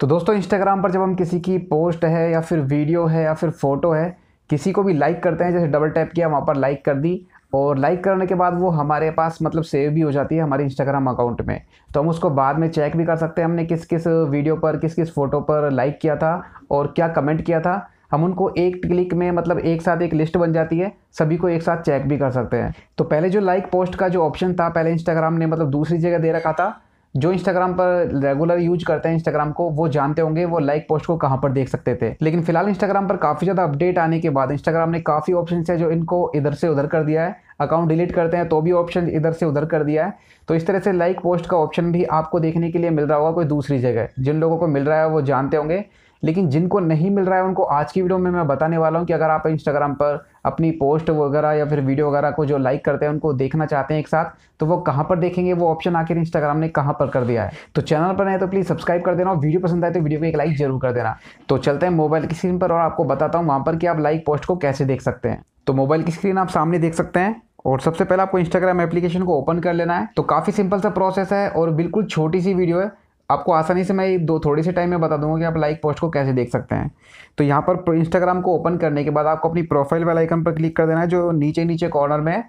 तो दोस्तों इंस्टाग्राम पर जब हम किसी की पोस्ट है या फिर वीडियो है या फिर फ़ोटो है किसी को भी लाइक करते हैं जैसे डबल टैप किया वहाँ पर लाइक कर दी और लाइक करने के बाद वो हमारे पास मतलब सेव भी हो जाती है हमारे इंस्टाग्राम अकाउंट में तो हम उसको बाद में चेक भी कर सकते हैं हमने किस किस वीडियो पर किस किस फ़ोटो पर लाइक किया था और क्या कमेंट किया था हम उनको एक क्लिक में मतलब एक साथ एक लिस्ट बन जाती है सभी को एक साथ चेक भी कर सकते हैं तो पहले जो लाइक पोस्ट का जो ऑप्शन था पहले इंस्टाग्राम ने मतलब दूसरी जगह दे रखा था जो इंस्टाग्राम पर रेगुलर यूज करते हैं इंस्टाग्राम को वो जानते होंगे वो लाइक पोस्ट को कहाँ पर देख सकते थे लेकिन फिलहाल इंस्टाग्राम पर काफ़ी ज़्यादा अपडेट आने के बाद इंस्टाग्राम ने काफ़ी ऑप्शन है जो इनको इधर से उधर कर दिया है अकाउंट डिलीट करते हैं तो भी ऑप्शन इधर से उधर कर दिया है तो इस तरह से लाइक पोस्ट का ऑप्शन भी आपको देखने के लिए मिल रहा होगा कोई दूसरी जगह जिन लोगों को मिल रहा है वो जानते होंगे लेकिन जिनको नहीं मिल रहा है उनको आज की वीडियो में मैं बताने वाला हूँ कि अगर आप इंस्टाग्राम पर अपनी पोस्ट वगैरह या फिर वीडियो वगैरह को जो लाइक करते हैं उनको देखना चाहते हैं एक साथ तो वो कहाँ पर देखेंगे वो ऑप्शन आखिर इंस्टाग्राम ने कहाँ पर कर दिया है तो चैनल पर नहीं तो प्लीज़ सब्सक्राइब कर देना और वीडियो पसंद आए तो वीडियो को एक लाइक जरूर कर देना तो चलते हैं मोबाइल की स्क्रीन पर और आपको बताता हूँ वहाँ पर कि आप लाइक पोस्ट को कैसे देख सकते हैं तो मोबाइल की स्क्रीन आप सामने देख सकते हैं और सबसे पहले आपको इंस्टाग्राम एप्लीकेशन को ओपन कर लेना है तो काफ़ी सिंपल सा प्रोसेस है और बिल्कुल छोटी सी वीडियो है आपको आसानी से मैं दो थोड़े से टाइम में बता दूंगा कि आप लाइक पोस्ट को कैसे देख सकते हैं तो यहाँ पर इंस्टाग्राम को ओपन करने के बाद आपको अपनी प्रोफाइल वाले आइकन पर क्लिक कर देना है जो नीचे नीचे कॉर्नर में है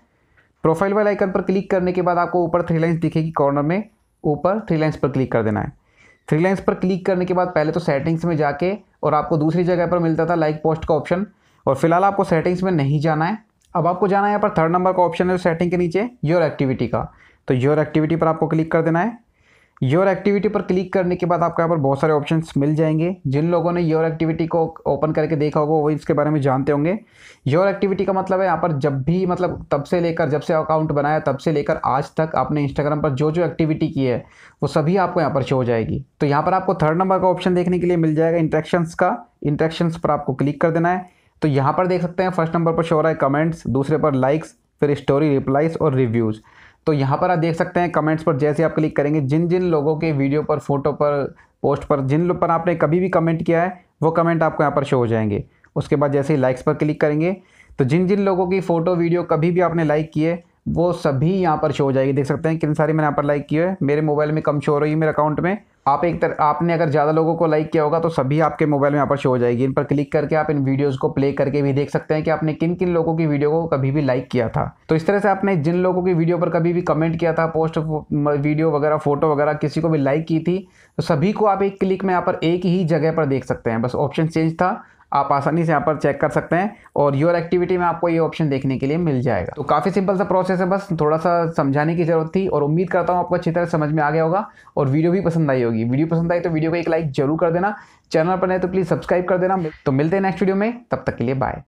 प्रोफाइल वाले आइकन पर क्लिक करने के बाद आपको ऊपर थ्री लाइन्स दिखेगी कॉर्नर में ऊपर थ्री लाइन्स पर क्लिक कर देना है थ्री लाइन्स पर क्लिक करने के बाद पहले तो सेटिंग्स में जाके और आपको दूसरी जगह पर मिलता था लाइक पोस्ट का ऑप्शन और फिलहाल आपको सेटिंग्स में नहीं जाना है अब आपको जाना है यहाँ पर थर्ड नंबर का ऑप्शन है सेटिंग के नीचे योर एक्टिविटी का तो योर एक्टिविटी पर आपको क्लिक कर देना है योर एक्टिविटी पर क्लिक करने के बाद आपको यहाँ पर बहुत सारे ऑप्शन मिल जाएंगे जिन लोगों ने योर एक्टिविटी को ओपन करके देखा होगा वो इसके बारे में जानते होंगे योर एक्टिविटी का मतलब है यहाँ पर जब भी मतलब तब से लेकर जब से अकाउंट बनाया तब से लेकर आज तक आपने इंस्टाग्राम पर जो जो एक्टिविटी की है वो सभी आपको यहाँ पर शो हो जाएगी तो यहाँ पर आपको थर्ड नंबर का ऑप्शन देखने के लिए मिल जाएगा इंट्रैक्शंस का इंट्रैक्शंस पर आपको क्लिक कर देना है तो यहाँ पर देख सकते हैं फर्स्ट नंबर पर शो हो रहा है कमेंट्स दूसरे पर लाइक्स फिर स्टोरी रिप्लाइज और रिव्यूज़ तो यहाँ पर आप देख सकते हैं कमेंट्स पर जैसे आप क्लिक करेंगे जिन जिन लोगों के वीडियो पर फोटो पर पोस्ट पर जिन लोग पर आपने कभी भी कमेंट किया है वो कमेंट आपको यहाँ पर शो हो जाएंगे उसके बाद जैसे ही लाइक्स पर क्लिक करेंगे तो जिन जिन लोगों की फ़ोटो वीडियो कभी भी आपने लाइक किए वो सभी यहाँ पर शो हो जाएगी देख सकते हैं कितनी सारी मैंने यहाँ पर लाइक की है मेरे मोबाइल में कम शो हो रही है मेरे अकाउंट में आप एक तरह आपने अगर ज़्यादा लोगों को लाइक किया होगा तो सभी आपके मोबाइल में यहाँ पर शो हो जाएगी इन पर क्लिक करके आप इन वीडियोस को प्ले करके भी देख सकते हैं कि आपने किन किन लोगों की वीडियो को कभी भी लाइक किया था तो इस तरह से आपने जिन लोगों की वीडियो पर कभी भी कमेंट किया था पोस्ट वीडियो वगैरह फोटो वगैरह किसी को भी लाइक की थी तो सभी को आप एक क्लिक में यहाँ पर एक ही जगह पर देख सकते हैं बस ऑप्शन चेंज था आप आसानी से यहाँ पर चेक कर सकते हैं और योर एक्टिविटी में आपको ये ऑप्शन देखने के लिए मिल जाएगा तो काफ़ी सिंपल सा प्रोसेस है बस थोड़ा सा समझाने की जरूरत थी और उम्मीद करता हूँ आपको अच्छी तरह समझ में आ गया होगा और वीडियो भी पसंद आई होगी वीडियो पसंद आई तो वीडियो को एक लाइक जरूर कर देना चैनल पर नहीं तो प्लीज़ सब्सक्राइब कर देना तो मिलते हैं नेक्स्ट वीडियो में तब तक के लिए बाय